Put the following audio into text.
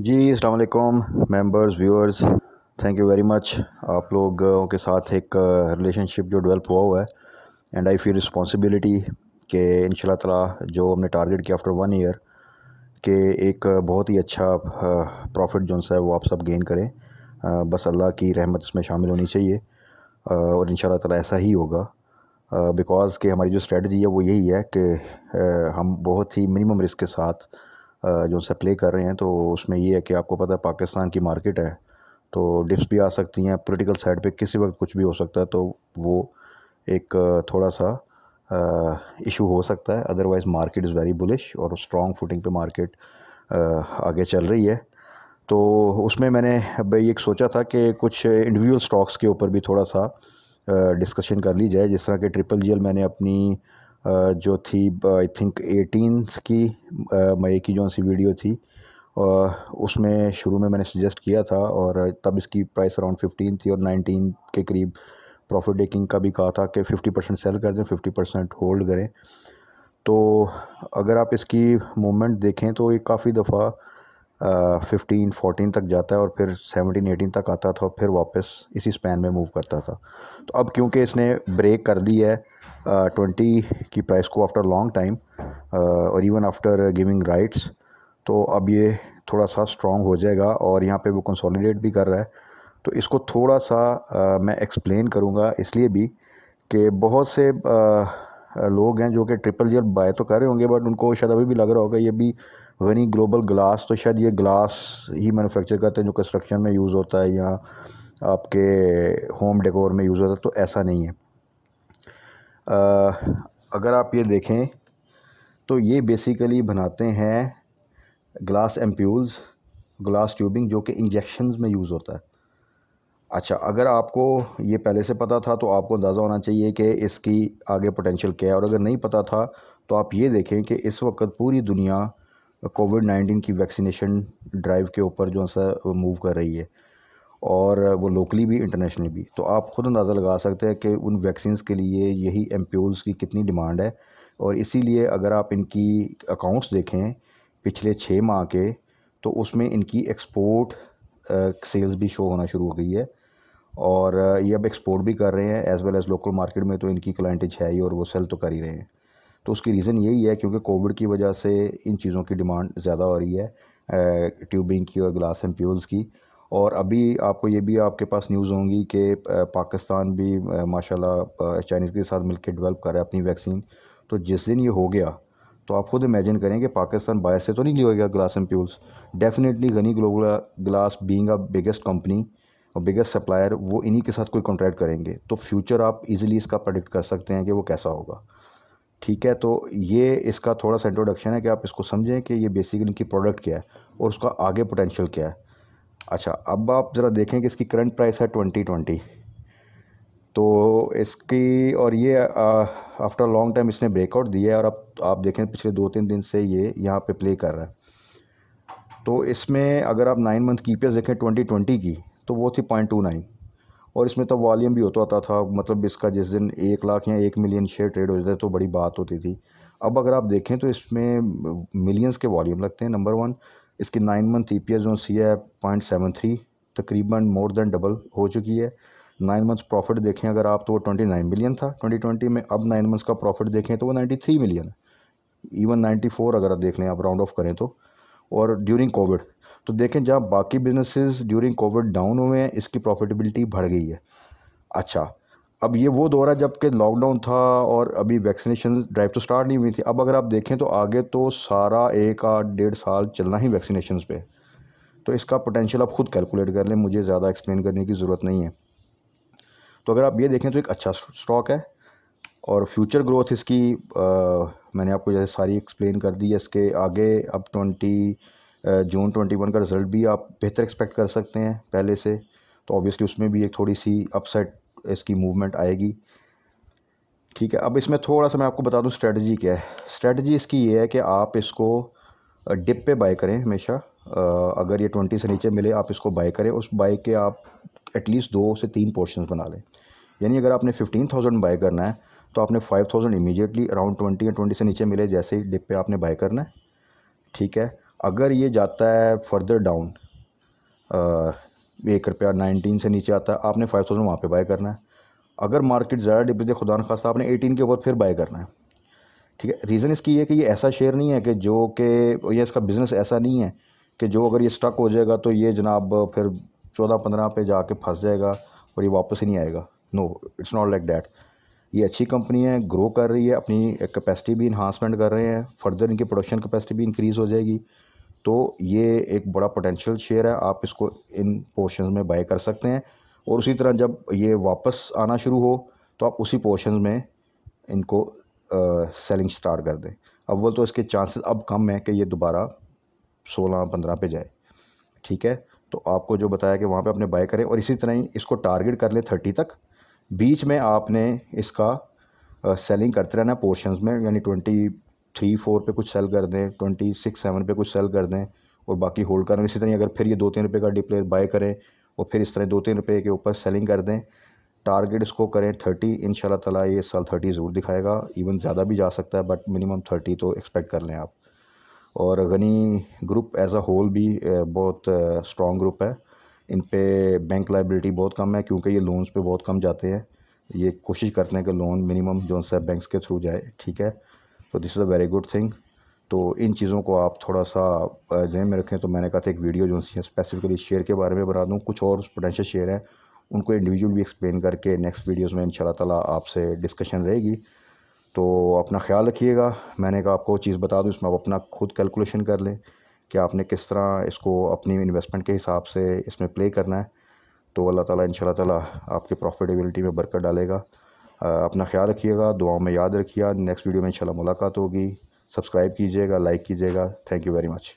जी अलकुम members viewers thank you very much आप लोगों के साथ एक रिलेशनशिप uh, जो डेवलप हुआ हुआ है एंड आई फील रिस्पॉन्सिबिलिटी के इन ताला जो हमने टारगेट किया आफ्टर वन ईयर के एक uh, बहुत ही अच्छा प्रॉफिट uh, जो सा है वो आप सब गेन करें बस अल्लाह की रहमत इसमें शामिल होनी चाहिए और इन ताला ऐसा ही होगा बिकॉज़ के हमारी जो स्ट्रेटजी है वो यही है कि हम बहुत ही मिनिमम रिस्क के साथ जो प्ले कर रहे हैं तो उसमें ये है कि आपको पता है पाकिस्तान की मार्केट है तो डिप्स भी आ सकती हैं पोलिटिकल साइड पे किसी वक्त कुछ भी हो सकता है तो वो एक थोड़ा सा इशू हो सकता है otherwise market is very bullish और स्ट्रॉन्ग फुटिंग पे मार्केट आगे चल रही है तो उसमें मैंने भाई एक सोचा था कि कुछ इंडिविजुअल स्टॉक्स के ऊपर भी थोड़ा सा डिस्कशन कर ली जाए जिस तरह के ट्रिपल जी मैंने अपनी जो थी आई थिंक एटीन की मई की जो सी वीडियो थी उसमें शुरू में मैंने सजेस्ट किया था और तब इसकी प्राइस अराउंड फिफ्टीन थी और नाइनटीन के करीब प्रॉफिट टेकिंग का भी कहा था कि फ़िफ्टी परसेंट सेल कर दें फिफ्टी परसेंट होल्ड करें तो अगर आप इसकी मूवमेंट देखें तो ये काफ़ी दफ़ा फ़िफ्टीन फोटीन तक जाता है और फिर सेवनटीन एटीन तक आता था और फिर वापस इसी स्पैन में मूव करता था तो अब क्योंकि इसने ब्रेक कर दी है ट्वेंटी की प्राइस को आफ्टर लॉन्ग टाइम और इवन आफ्टर गिविंग राइट्स तो अब ये थोड़ा सा स्ट्रॉन्ग हो जाएगा और यहाँ पे वो कंसोलिडेट भी कर रहा है तो इसको थोड़ा सा आ, uh, मैं एक्सप्लेन करूँगा इसलिए भी कि बहुत से आ, uh, लोग हैं जो कि ट्रिपल जेल बाय तो कर रहे होंगे बट उनको शायद अभी भी लग रहा होगा ये भी वनी ग्लोबल ग्लास तो शायद ये ग्लास ही मैनुफेक्चर करते हैं जो कंस्ट्रक्शन में यूज़ होता है या आपके होम डेकोर में यूज़ होता है तो ऐसा नहीं है अगर आप ये देखें तो ये बेसिकली बनाते हैं ग्लास एम्प्यूल्स ग्लास ट्यूबिंग जो कि इंजेक्शन में यूज़ होता है अच्छा अगर आपको ये पहले से पता था तो आपको अंदाज़ा होना चाहिए कि इसकी आगे पोटेंशियल क्या है और अगर नहीं पता था तो आप ये देखें कि इस वक्त पूरी दुनिया कोविड नाइन्टीन की वैक्सीनेशन ड्राइव के ऊपर जो सा मूव कर रही है और वो लोकली भी इंटरनेशनली भी तो आप ख़ुद अंदाज़ा लगा सकते हैं कि उन वैक्सीन के लिए यही एम्प्यूल्स की कितनी डिमांड है और इसीलिए अगर आप इनकी अकाउंट्स देखें पिछले छः माह के तो उसमें इनकी एक्सपोर्ट सेल्स भी शो होना शुरू हो गई है और ये अब एक्सपोर्ट भी कर रहे हैं as well as local market में तो इनकी क्लाइंटेज है ही और वो सेल तो कर ही रहे हैं तो उसकी रीज़न यही है क्योंकि कोविड की वजह से इन चीज़ों की डिमांड ज़्यादा हो रही है ट्यूबिंग की और ग्लास एम्प्यूल्स की और अभी आपको ये भी आपके पास न्यूज़ होंगी कि पाकिस्तान भी माशाल्लाह चाइनीज़ के साथ मिलकर डेवलप कर रहा है अपनी वैक्सीन तो जिस दिन ये हो गया तो आप खुद इमेजिन करें कि पाकिस्तान बाहर से तो नहीं लिएगा ग्लास एंड प्यूल्स डेफिनेटली गनी global glass being a biggest company और बिगेस्ट सप्लायर वो इन्हीं के साथ कोई कॉन्ट्रैक्ट करेंगे तो फ्यूचर आप इजीली इसका प्रेडिक्ट कर सकते हैं कि वो कैसा होगा ठीक है तो ये इसका थोड़ा सा इंट्रोडक्शन है कि आप इसको समझें कि ये बेसिकली इनकी प्रोडक्ट क्या है और उसका आगे पोटेंशियल क्या है अच्छा अब आप ज़रा देखें कि इसकी करंट प्राइस है ट्वेंटी ट्वेंटी तो इसकी और ये आफ्टर लॉन्ग टाइम इसने ब्रेकआउट दिया है और अब आप देखें पिछले दो तीन दिन से ये यहाँ पे प्ले कर रहा है तो इसमें अगर आप नाइन मंथ की पीएस देखें ट्वेंटी ट्वेंटी की तो वो थी पॉइंट टू नाइन और इसमें तब तो वॉल्यूम भी होता आता था मतलब इसका जिस दिन एक लाख या एक मिलियन शेयर ट्रेड हो जाता तो बड़ी बात होती थी अब अगर आप देखें तो इसमें मिलियंस के वॉल्यूम लगते हैं नंबर वन इसकी nine month E P S जो सी है पॉइंट सेवन थ्री तकरीबन मोर देन डबल हो चुकी है नाइन मंथ्स प्रॉफिट देखें अगर आप तो वो ट्वेंटी नाइन मिलियन था ट्वेंटी ट्वेंटी में अब नाइन मंथ्स का प्रॉफिट देखें तो वो नाइन्टी थ्री मिलियन है इवन नाइन्टी फोर अगर आप देख लें आप राउंड ऑफ करें तो और ड्यूरिंग कोविड तो देखें जहाँ बाकी बिजनेसिस ड्यूरिंग कोविड डाउन हुए हैं इसकी प्रॉफिटेबिलिटी बढ़ गई है अच्छा अब ये वो दौर है जबकि लॉकडाउन था और अभी वैक्सीनेशन ड्राइव तो स्टार्ट नहीं हुई थी अब अगर आप देखें तो आगे तो सारा एक आठ डेढ़ साल चलना ही वैक्सीनेशन पे तो इसका पोटेंशियल आप खुद कैलकुलेट कर लें मुझे ज़्यादा एक्सप्लेन करने की ज़रूरत नहीं है तो अगर आप ये देखें तो एक अच्छा स्टॉक है और फ्यूचर ग्रोथ इसकी आ, मैंने आपको जैसे सारी एक्सप्लेन कर दी है इसके आगे अब ट्वेंटी जून ट्वेंटी वन का रिज़ल्ट भी आप बेहतर एक्सपेक्ट कर सकते हैं पहले से तो ऑब्वियसली उसमें भी एक थोड़ी सी अपसेट इसकी मूवमेंट आएगी ठीक है अब इसमें थोड़ा सा मैं आपको बता दूं स्ट्रेटजी क्या है स्ट्रेटजी इसकी ये है कि आप इसको डिप पे बाय करें हमेशा अगर ये ट्वेंटी से नीचे मिले आप इसको बाय करें उस बाय के आप एटलीस्ट दो से तीन पोर्शन बना लें यानी अगर आपने फिफ्टीन थाउजेंड बाय करना है तो आपने five thousand immediately around twenty या ट्वेंटी से नीचे मिले जैसे ही डिप पे आपने बाय करना है ठीक है अगर ये जाता है फर्दर डाउन एक रुपया नाइनटीन से नीचे आता है आपने फाइव थाउजेंड वहाँ पर बाय करना है अगर मार्केट ज़्यादा डिप दे खुदा खासा आपने एटीन के ऊपर फिर बाय करना है ठीक है रीज़न इसकी है कि ये ऐसा शेयर नहीं है कि जो कि यह इसका बिज़नेस ऐसा नहीं है कि जो अगर ये स्टक हो जाएगा तो ये जनाब फिर चौदह पंद्रह पे जाके फंस जाएगा और ये वापस ही नहीं आएगा no it's not like that ये अच्छी कंपनी है ग्रो कर रही है अपनी कैपेसिटी भी इन्हांसमेंट कर रहे हैं फर्दर इनकी प्रोडक्शन कैपेसिटी भी इंक्रीज़ हो जाएगी तो ये एक बड़ा पोटेंशियल शेयर है आप इसको इन पोर्शन में बाय कर सकते हैं और उसी तरह जब ये वापस आना शुरू हो तो आप उसी पोर्शन में इनको आ, सेलिंग स्टार्ट कर दें अव्वल तो इसके चांसेस अब कम है कि ये दोबारा सोलह पंद्रह पे जाए ठीक है तो आपको जो बताया कि वहाँ पे आपने बाय करें और इसी तरह ही इसको टारगेट कर लें थर्टी तक बीच में आपने इसका सेलिंग करते रहना पोर्शन में यानी ट्वेंटी थ्री फोर पे कुछ सेल कर दें ट्वेंटी सिक्स सेवन पर कुछ सेल कर दें और बाकी होल्ड करें इसी तरह अगर फिर ये दो तीन रुपये का डिप्ले बाय करें और फिर इस तरह दो तीन रुपये के ऊपर सेलिंग कर दें टारगेट इसको करें थर्टी इन ताला ये साल थर्टी ज़रूर दिखाएगा इवन ज़्यादा भी जा सकता है बट मिनिमम थर्टी तो एक्सपेक्ट कर लें आप और Ghani group as a whole भी बहुत स्ट्रॉन्ग ग्रुप है इन पर बैंक लाइबिलिटी बहुत कम है क्योंकि ये लोन्स पे बहुत कम जाते हैं ये कोशिश करते हैं कि लोन मिनिमम जो सा बैंक्स के थ्रू जाए ठीक है तो this is a very good thing तो इन चीज़ों को आप थोड़ा सा जहन में रखें तो मैंने कहा था एक वीडियो जो सी स्पेसिफिकली शेयर के बारे में बना दूँ कुछ और पोटेंशियल शेयर हैं उनको इंडिविजुअल भी एक्सप्लेन करके नेक्स्ट वीडियोज़ में इन ताला आपसे डिस्कशन रहेगी तो अपना ख्याल रखिएगा मैंने कहा आपको चीज़ बता दूँ इसमें आप अपना खुद कैलकुलेशन कर लें कि आपने किस तरह इसको अपनी इन्वेस्टमेंट के हिसाब से इसमें प्ले करना है तो अल्लाह ताला इन ताला आपके प्रॉफिटेबिलिटी में बरकत डालेगा अपना ख्याल रखिएगा दुआओं में याद रखिएगा नेक्स्ट वीडियो में इंशाल्लाह मुलाकात होगी सब्सक्राइब कीजिएगा लाइक कीजिएगा थैंक यू वेरी मच